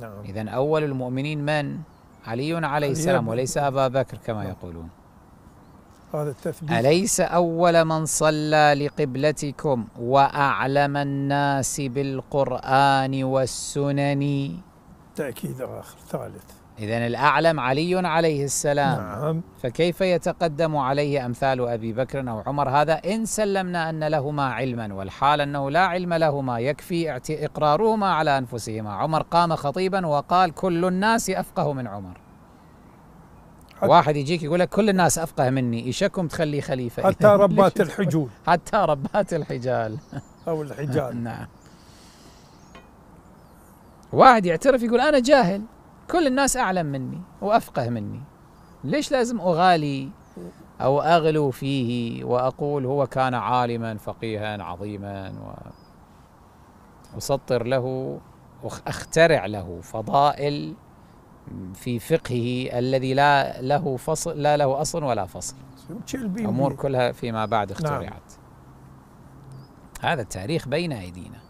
نعم إذا أول المؤمنين من؟ علي عليه السلام وليس أبا بكر كما نعم. يقولون هذا التثبيت أليس أول من صلى لقبلتكم وأعلم الناس بالقرآن والسنن تأكيد آخر ثالث إذا الأعلم علي عليه السلام نعم فكيف يتقدم عليه أمثال أبي بكر أو عمر هذا إن سلمنا أن لهما علما والحال أنه لا علم لهما يكفي إقرارهما على أنفسهما عمر قام خطيبا وقال كل الناس أفقه من عمر حتى واحد يجيك يقول لك كل الناس أفقه مني إيشكم تخليه خليفة حتى ربات الحجول حتى ربات الحجال أو الحجال نعم واحد يعترف يقول أنا جاهل كل الناس أعلم مني وأفقه مني ليش لازم أغالي أو أغلو فيه وأقول هو كان عالما فقيها عظيما وأسطر له وأخترع له فضائل في فقهه الذي لا له فصل لا له أصل ولا فصل أمور كلها فيما بعد نعم. اخترعت نعم. هذا التاريخ بين أيدينا